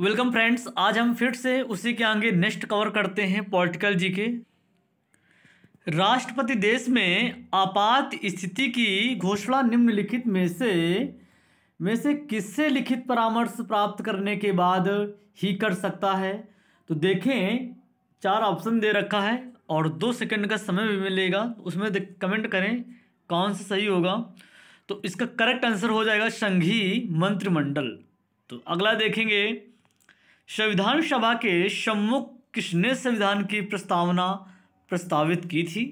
welcome friends आज हम फिर से उसी के आगे नेक्स्ट कवर करते हैं पॉलिटिकल जी के राष्ट्रपति देश में आपात स्थिति की घोषणा निम्नलिखित में से में से किससे लिखित परामर्श प्राप्त करने के बाद ही कर सकता है तो देखें चार ऑप्शन दे रखा है और दो सेकंड का समय भी मिलेगा उसमें कमेंट करें कौन सा सही होगा तो इसका करेक्ट आंसर हो जाएगा संघी मंत्रिमंडल तो अगला देखेंगे संविधान सभा के सम्मुख किसने संविधान की प्रस्तावना प्रस्तावित की थी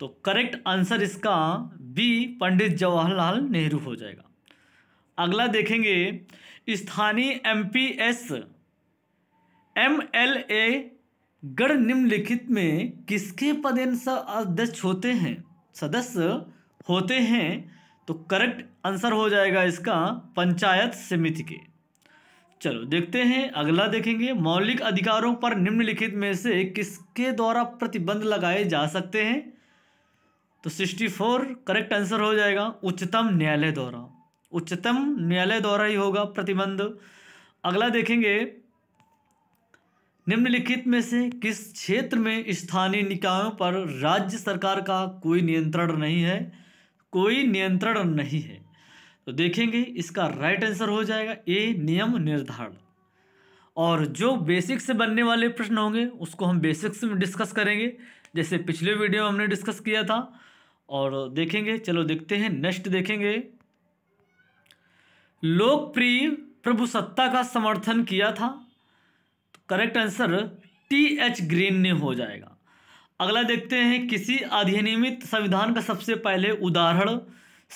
तो करेक्ट आंसर इसका बी पंडित जवाहरलाल नेहरू हो जाएगा अगला देखेंगे स्थानीय एमपीएस एमएलए गण निम्नलिखित में किसके पदेन अध्यक्ष होते हैं सदस्य होते हैं तो करेक्ट आंसर हो जाएगा इसका पंचायत समिति के चलो देखते हैं अगला देखेंगे मौलिक अधिकारों पर निम्नलिखित में से किसके द्वारा प्रतिबंध लगाए जा सकते हैं तो सिक्सटी फोर करेक्ट आंसर हो जाएगा उच्चतम न्यायालय द्वारा उच्चतम न्यायालय द्वारा ही होगा प्रतिबंध अगला देखेंगे निम्नलिखित में से किस क्षेत्र में स्थानीय निकायों पर राज्य सरकार का कोई नियंत्रण नहीं है कोई नियंत्रण नहीं है तो देखेंगे इसका राइट आंसर हो जाएगा ए नियम निर्धारण और जो बेसिक से बनने वाले प्रश्न होंगे उसको हम बेसिक्स में डिस्कस करेंगे जैसे पिछले वीडियो में हमने डिस्कस किया था और देखेंगे चलो देखते हैं नेक्स्ट देखेंगे लोकप्रिय प्रभुसत्ता का समर्थन किया था तो correct answer T H Green ने हो जाएगा अगला देखते हैं किसी अधिनियमित संविधान का सबसे पहले उदाहरण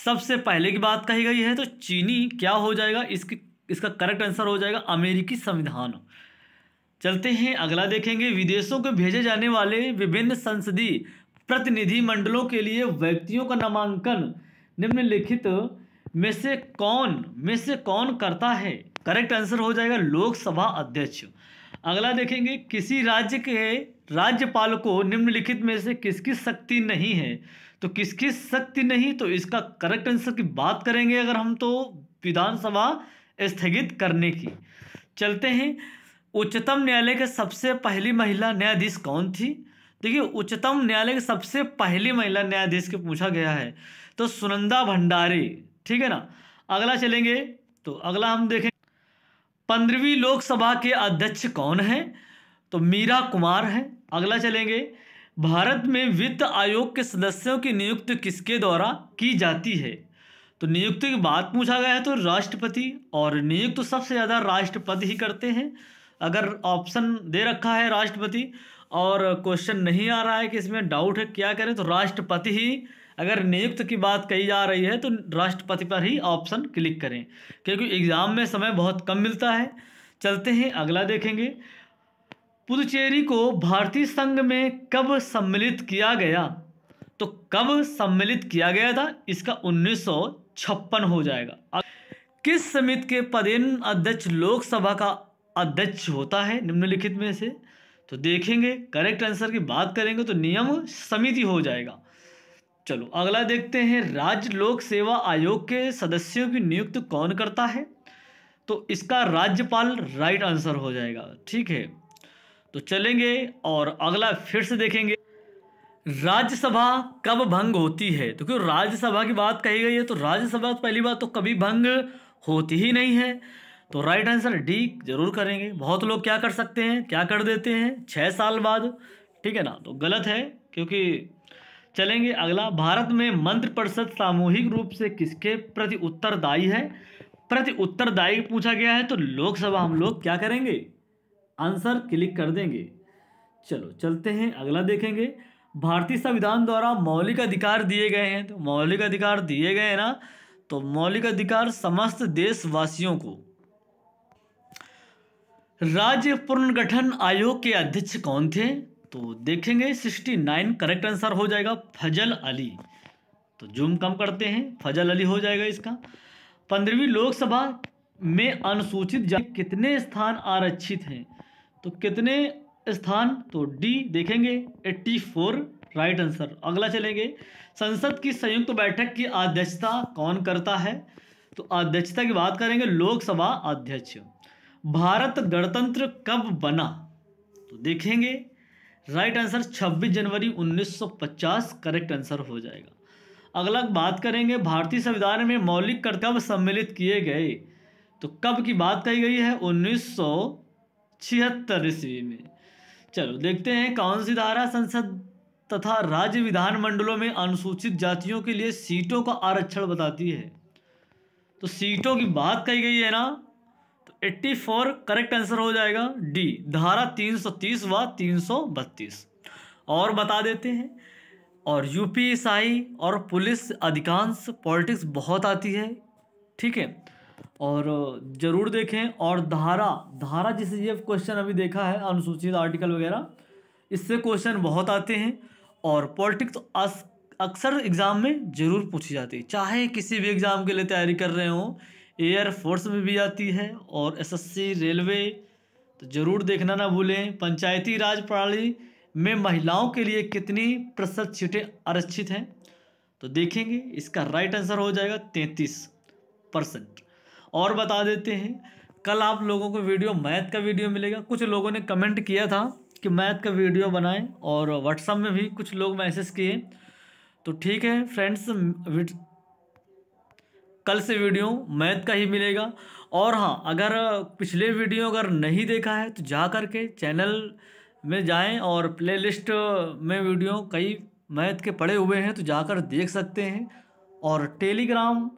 सबसे पहले की बात कही गई है तो चीनी क्या हो जाएगा इसकी इसका करेक्ट आंसर हो जाएगा अमेरिकी संविधान चलते हैं अगला देखेंगे विदेशों को भेजे जाने वाले विभिन्न संसदीय प्रतिनिधि मंडलों के लिए व्यक्तियों का नामांकन निम्नलिखित में से कौन में से कौन करता है करेक्ट आंसर हो जाएगा लोकसभा अध्यक्ष अगला देखेंगे किसी राज्य के राज्यपाल को निम्नलिखित में से किसकी शक्ति नहीं है तो किसकी शक्ति नहीं तो इसका करेक्ट आंसर की बात करेंगे अगर हम तो विधानसभा स्थगित करने की चलते हैं उच्चतम न्यायालय के सबसे पहली महिला न्यायाधीश कौन थी देखिए उच्चतम न्यायालय के सबसे पहली महिला न्यायाधीश के पूछा गया है तो सुनंदा भंडारी ठीक है ना अगला चलेंगे तो अगला हम देखें पंद्रहवीं लोकसभा के अध्यक्ष कौन है तो मीरा कुमार है अगला चलेंगे भारत में वित्त आयोग के सदस्यों की नियुक्ति किसके द्वारा की जाती है तो नियुक्ति की बात पूछा गया है तो राष्ट्रपति और नियुक्त तो सबसे ज़्यादा राष्ट्रपति ही करते हैं अगर ऑप्शन दे रखा है राष्ट्रपति और क्वेश्चन नहीं आ रहा है कि इसमें डाउट है क्या करें तो राष्ट्रपति ही अगर नियुक्त की बात कही जा रही है तो राष्ट्रपति पर ही ऑप्शन क्लिक करें क्योंकि एग्ज़ाम में समय बहुत कम मिलता है चलते हैं अगला देखेंगे पुदुचेरी को भारतीय संघ में कब सम्मिलित किया गया तो कब सम्मिलित किया गया था इसका 1956 हो जाएगा किस समिति के पदेन अध्यक्ष लोकसभा का अध्यक्ष होता है निम्नलिखित में से तो देखेंगे करेक्ट आंसर की बात करेंगे तो नियम समिति हो जाएगा चलो अगला देखते हैं राज्य लोक सेवा आयोग के सदस्यों की नियुक्ति कौन करता है तो इसका राज्यपाल राइट आंसर हो जाएगा ठीक है तो चलेंगे और अगला फिर से देखेंगे राज्यसभा कब भंग होती है तो क्यों राज्यसभा की बात कही गई है तो राज्यसभा तो पहली बात तो कभी भंग होती ही नहीं है तो राइट आंसर डी जरूर करेंगे बहुत लोग क्या कर सकते हैं क्या कर देते हैं छः साल बाद ठीक है ना तो गलत है क्योंकि चलेंगे अगला भारत में मंत्रिपरिषद परिषद सामूहिक रूप से किसके प्रति उत्तरदायी है प्रति उत्तरदायी पूछा गया है तो लोकसभा हम लोग क्या करेंगे आंसर क्लिक कर देंगे चलो चलते हैं अगला देखेंगे भारतीय संविधान द्वारा मौलिक अधिकार दिए गए हैं तो मौलिक अधिकार दिए गए हैं ना तो मौलिक अधिकार समस्त देशवासियों को राज्य पुनर्गठन आयोग के अध्यक्ष कौन थे तो देखेंगे सिक्सटी नाइन करेक्ट आंसर हो जाएगा फजल अली तो जूम कम करते हैं फजल अली हो जाएगा इसका पंद्रहवीं लोकसभा में अनुसूचित जाति कितने स्थान आरक्षित हैं तो कितने स्थान तो डी देखेंगे 84 राइट आंसर अगला चलेंगे संसद की संयुक्त बैठक की अध्यक्षता कौन करता है तो अध्यक्षता की बात करेंगे लोकसभा अध्यक्ष भारत गणतंत्र कब बना तो देखेंगे राइट आंसर 26 जनवरी 1950 करेक्ट आंसर हो जाएगा अगला बात करेंगे भारतीय संविधान में मौलिक कर्तव्य सम्मिलित किए गए तो कब की बात कही गई है उन्नीस छिहत्तर ईस्वी में चलो देखते हैं कौन सी धारा संसद तथा राज्य विधानमंडलों में अनुसूचित जातियों के लिए सीटों का आरक्षण बताती है तो सीटों की बात कही गई है ना तो 84 करेक्ट आंसर हो जाएगा डी धारा 330 व 332 और बता देते हैं और यूपी और पुलिस अधिकांश पॉलिटिक्स बहुत आती है ठीक है और ज़रूर देखें और धारा धारा जिसे ये क्वेश्चन अभी देखा है अनुसूचित आर्टिकल वगैरह इससे क्वेश्चन बहुत आते हैं और पॉलिटिक्स तो अक्सर एग्ज़ाम में ज़रूर पूछी जाती है चाहे किसी भी एग्ज़ाम के लिए तैयारी कर रहे हों एयर फोर्स में भी आती है और एसएससी रेलवे तो ज़रूर देखना ना भूलें पंचायती राज प्रणाली में महिलाओं के लिए कितनी प्रतिशत सीटें आरक्षित हैं तो देखेंगे इसका राइट आंसर हो जाएगा तैंतीस परसेंट और बता देते हैं कल आप लोगों को वीडियो मैथ का वीडियो मिलेगा कुछ लोगों ने कमेंट किया था कि मैथ का वीडियो बनाएं और व्हाट्सअप में भी कुछ लोग मैसेज किए तो ठीक है फ्रेंड्स कल से वीडियो मैथ का ही मिलेगा और हाँ अगर पिछले वीडियो अगर नहीं देखा है तो जा कर के चैनल में जाएं और प्लेलिस्ट में वीडियो कई मैथ के पड़े हुए हैं तो जाकर देख सकते हैं और टेलीग्राम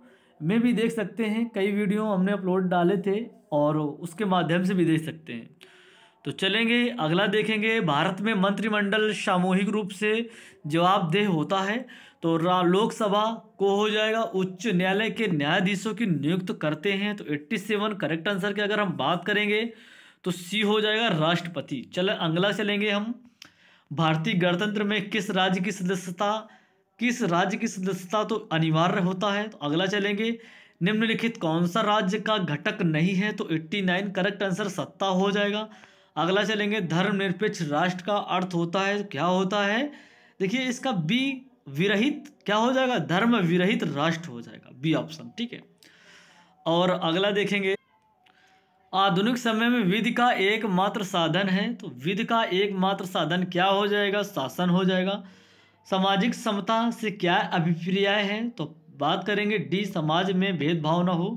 में भी देख सकते हैं कई वीडियो हमने अपलोड डाले थे और उसके माध्यम से भी देख सकते हैं तो चलेंगे अगला देखेंगे भारत में मंत्रिमंडल सामूहिक रूप से जवाबदेह होता है तो लोकसभा को हो जाएगा उच्च न्यायालय के न्यायाधीशों की नियुक्त करते हैं तो 87 करेक्ट आंसर की अगर हम बात करेंगे तो सी हो जाएगा राष्ट्रपति चल अगला चलेंगे हम भारतीय गणतंत्र में किस राज्य की सदस्यता किस राज्य की सदस्यता तो अनिवार्य होता है तो अगला चलेंगे निम्नलिखित कौन सा राज्य का घटक नहीं है तो 89 करेक्ट आंसर सत्ता हो जाएगा अगला चलेंगे धर्मनिरपेक्ष राष्ट्र का अर्थ होता है क्या होता है देखिए इसका बी विरहित क्या हो जाएगा धर्म विरहित राष्ट्र हो जाएगा बी ऑप्शन ठीक है और अगला देखेंगे आधुनिक समय में विधि का एकमात्र साधन है तो विधि का एकमात्र साधन क्या हो जाएगा शासन हो जाएगा सामाजिक समता से क्या अभिप्राय है तो बात करेंगे डी समाज में भेदभाव न हो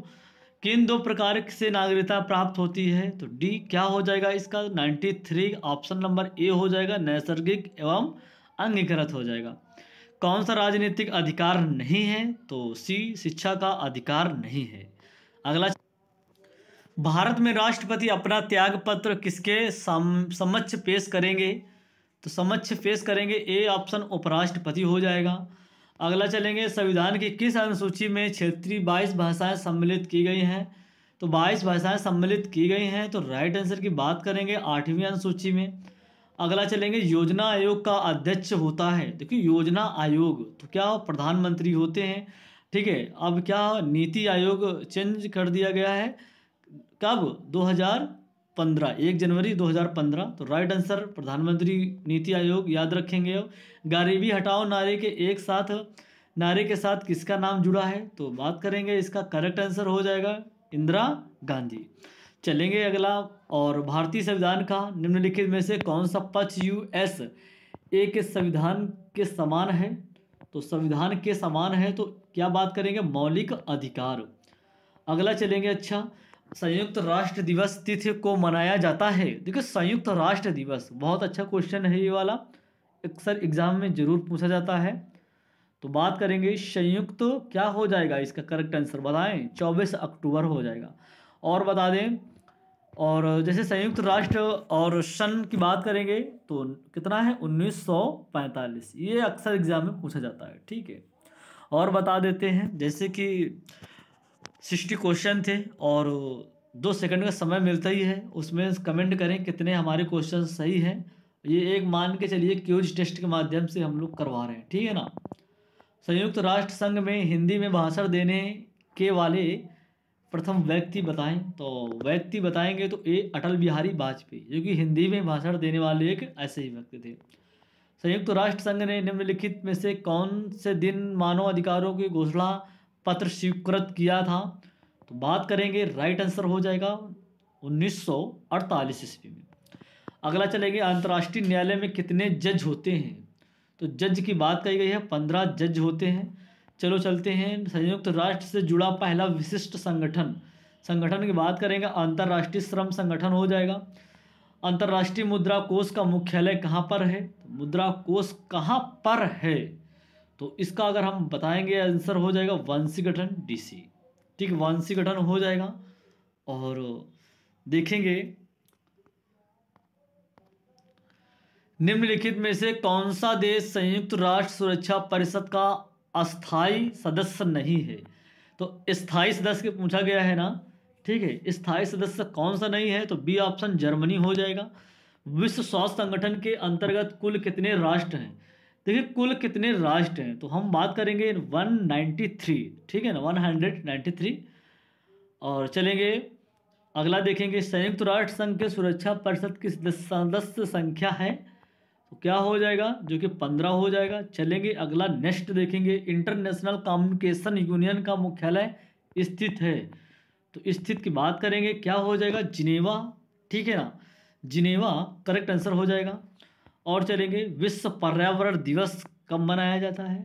किन दो प्रकार से नागरिकता प्राप्त होती है तो डी क्या हो जाएगा इसका 93 ऑप्शन नंबर ए हो जाएगा नैसर्गिक एवं अंगीकृत हो जाएगा कौन सा राजनीतिक अधिकार नहीं है तो सी शिक्षा का अधिकार नहीं है अगला भारत में राष्ट्रपति अपना त्याग पत्र किसके समक्ष पेश करेंगे तो समक्ष पेश करेंगे ए ऑप्शन उपराष्ट्रपति हो जाएगा अगला चलेंगे संविधान की किस अनुसूची में क्षेत्रीय बाईस भाषाएं सम्मिलित की गई हैं तो बाईस भाषाएं सम्मिलित की गई हैं तो राइट आंसर की बात करेंगे आठवीं अनुसूची में अगला चलेंगे योजना आयोग का अध्यक्ष होता है देखिए योजना आयोग तो क्या प्रधानमंत्री होते हैं ठीक है अब क्या नीति आयोग चेंज कर दिया गया है कब पंद्रह एक जनवरी 2015 तो राइट आंसर प्रधानमंत्री नीति आयोग याद रखेंगे गरीबी हटाओ नारे के एक साथ नारे के साथ किसका नाम जुड़ा है तो बात करेंगे इसका करेक्ट आंसर हो जाएगा इंदिरा गांधी चलेंगे अगला और भारतीय संविधान का निम्नलिखित में से कौन सा पक्ष यू एस ए के संविधान के समान है तो संविधान के समान है तो क्या बात करेंगे मौलिक अधिकार अगला चलेंगे अच्छा संयुक्त राष्ट्र दिवस तिथि को मनाया जाता है देखिए संयुक्त राष्ट्र दिवस बहुत अच्छा क्वेश्चन है ये वाला अक्सर एग्जाम में जरूर पूछा जाता है तो बात करेंगे संयुक्त तो क्या हो जाएगा इसका करेक्ट आंसर बताएं 24 अक्टूबर हो जाएगा और बता दें और जैसे संयुक्त राष्ट्र और सन की बात करेंगे तो कितना है 1945 ये अक्सर एग्जाम में पूछा जाता है ठीक है और बता देते हैं जैसे कि सिक्सटी क्वेश्चन थे और दो सेकंड का समय मिलता ही है उसमें कमेंट करें कितने हमारे क्वेश्चन सही हैं ये एक मान के चलिए क्यूज टेस्ट के माध्यम से हम लोग करवा रहे हैं ठीक है ना संयुक्त राष्ट्र संघ में हिंदी में भाषण देने के वाले प्रथम व्यक्ति बताएं तो व्यक्ति बताएंगे तो ए अटल बिहारी वाजपेयी जो कि हिंदी में भाषण देने वाले एक ऐसे ही व्यक्ति थे संयुक्त राष्ट्र संघ ने निम्नलिखित में से कौन से दिन मानव अधिकारों की घोषणा पत्र स्वीकृत किया था तो बात करेंगे राइट आंसर हो जाएगा 1948 ईस्वी में अगला चलेंगे अंतर्राष्ट्रीय न्यायालय में कितने जज होते हैं तो जज की बात कही गई है पंद्रह जज होते हैं चलो चलते हैं संयुक्त राष्ट्र से जुड़ा पहला विशिष्ट संगठन संगठन की बात करेंगे अंतर्राष्ट्रीय श्रम संगठन हो जाएगा अंतर्राष्ट्रीय मुद्रा कोष का मुख्यालय कहाँ पर है तो मुद्रा कोष कहाँ पर है तो इसका अगर हम बताएंगे आंसर हो जाएगा वंशी गठन डी ठीक वंशी गठन हो जाएगा और देखेंगे निम्नलिखित में से कौन सा देश संयुक्त राष्ट्र सुरक्षा परिषद का अस्थाई सदस्य नहीं है तो स्थायी सदस्य पूछा गया है ना ठीक है स्थायी सदस्य कौन सा नहीं है तो बी ऑप्शन जर्मनी हो जाएगा विश्व स्वास्थ्य संगठन के अंतर्गत कुल कितने राष्ट्र हैं देखिए कुल कितने राष्ट्र हैं तो हम बात करेंगे इन 193 ठीक है ना 193 और चलेंगे अगला देखेंगे संयुक्त राष्ट्र संघ के सुरक्षा परिषद की सदस्य संख्या है तो क्या हो जाएगा जो कि पंद्रह हो जाएगा चलेंगे अगला नेक्स्ट देखेंगे इंटरनेशनल कम्युनिकेशन यूनियन का मुख्यालय स्थित है तो स्थित की बात करेंगे क्या हो जाएगा जिनेवा ठीक है ना जिनेवा करेक्ट आंसर हो जाएगा और चलेंगे विश्व पर्यावरण दिवस कब मनाया जाता है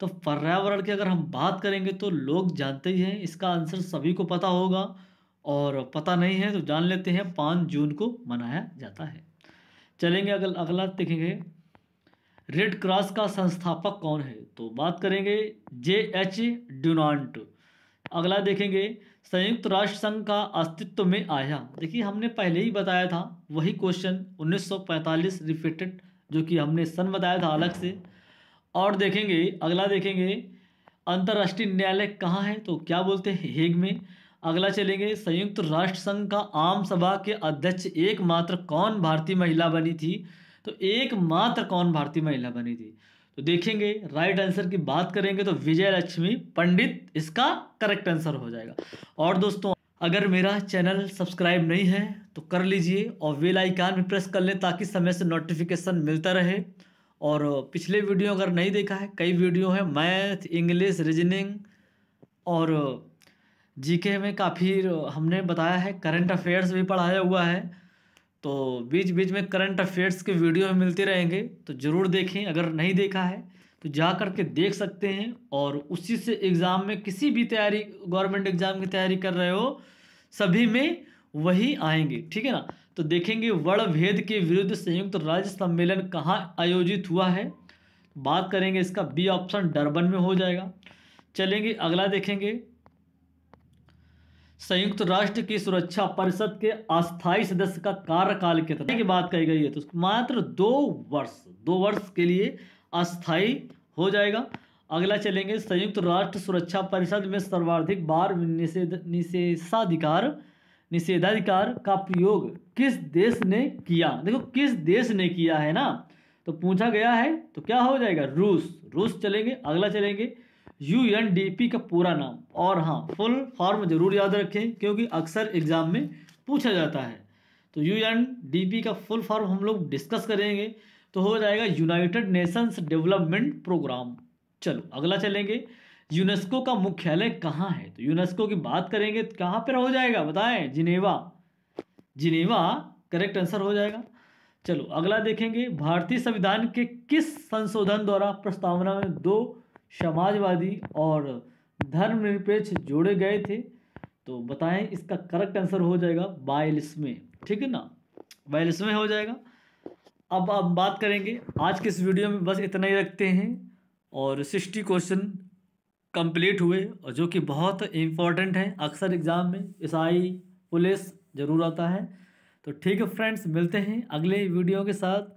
तो पर्यावरण की अगर हम बात करेंगे तो लोग जानते ही हैं इसका आंसर सभी को पता होगा और पता नहीं है तो जान लेते हैं पाँच जून को मनाया जाता है चलेंगे अगल अगला देखेंगे रेड क्रॉस का संस्थापक कौन है तो बात करेंगे जे एच ड्यूनान्ट अगला देखेंगे संयुक्त राष्ट्र संघ का अस्तित्व में आया देखिए हमने पहले ही बताया था वही क्वेश्चन उन्नीस रिपीटेड जो कि हमने सन बताया था अलग से और देखेंगे अगला देखेंगे अंतर्राष्ट्रीय न्यायालय कहाँ है तो क्या बोलते हैं हेग में अगला चलेंगे संयुक्त राष्ट्र संघ का आम सभा के अध्यक्ष एकमात्र कौन भारतीय महिला बनी थी तो एकमात्र कौन भारतीय महिला बनी थी तो देखेंगे राइट आंसर की बात करेंगे तो विजय लक्ष्मी पंडित इसका करेक्ट आंसर हो जाएगा और दोस्तों अगर मेरा चैनल सब्सक्राइब नहीं है तो कर लीजिए और वेल आइकान भी प्रेस कर लें ताकि समय से नोटिफिकेशन मिलता रहे और पिछले वीडियो अगर नहीं देखा है कई वीडियो हैं मैथ इंग्लिश रीजनिंग और जीके में काफ़ी हमने बताया है करंट अफेयर्स भी पढ़ाया हुआ है तो बीच बीच में करंट अफेयर्स के वीडियो हम मिलते रहेंगे तो ज़रूर देखें अगर नहीं देखा है तो जा कर के देख सकते हैं और उसी से एग्ज़ाम में किसी भी तैयारी गवर्नमेंट एग्ज़ाम की तैयारी कर रहे हो सभी में वही आएंगे ठीक है ना तो देखेंगे वर्ण भेद के विरुद्ध संयुक्त तो राज्य सम्मेलन कहाँ आयोजित हुआ है बात करेंगे इसका बी ऑप्शन डरबन में हो जाएगा चलेंगे अगला देखेंगे संयुक्त राष्ट्र की सुरक्षा परिषद के अस्थायी सदस्य का कार्यकाल के तथा की बात कही गई है तो मात्र दो वर्ष दो वर्ष के लिए अस्थायी हो जाएगा अगला चलेंगे संयुक्त राष्ट्र सुरक्षा परिषद में सर्वाधिक बार निषेध निषेधाधिकार निषेधाधिकार का प्रयोग किस देश ने किया देखो किस देश ने किया है ना तो पूछा गया है तो क्या हो जाएगा रूस रूस चलेंगे अगला चलेंगे यू एन डी पी का पूरा नाम और हाँ फुल फॉर्म जरूर याद रखें क्योंकि अक्सर एग्ज़ाम में पूछा जाता है तो यू एन डी पी का फुल फॉर्म हम लोग डिस्कस करेंगे तो हो जाएगा यूनाइटेड नेशंस डेवलपमेंट प्रोग्राम चलो अगला चलेंगे यूनेस्को का मुख्यालय कहाँ है तो यूनेस्को की बात करेंगे तो कहाँ पर हो जाएगा बताएं जिनेवा जिनेवा करेक्ट आंसर हो जाएगा चलो अगला देखेंगे भारतीय संविधान के किस संशोधन द्वारा प्रस्तावना में दो समाजवादी और धर्मनिरपेक्ष जोड़े गए थे तो बताएं इसका करेक्ट आंसर हो जाएगा बयालीसवें ठीक है ना बयालीसवें हो जाएगा अब आप बात करेंगे आज के इस वीडियो में बस इतना ही रखते हैं और सिक्सटी क्वेश्चन कंप्लीट हुए और जो कि बहुत इम्पॉर्टेंट है अक्सर एग्ज़ाम में ईसाई पुलिस ज़रूर आता है तो ठीक है फ्रेंड्स मिलते हैं अगले वीडियो के साथ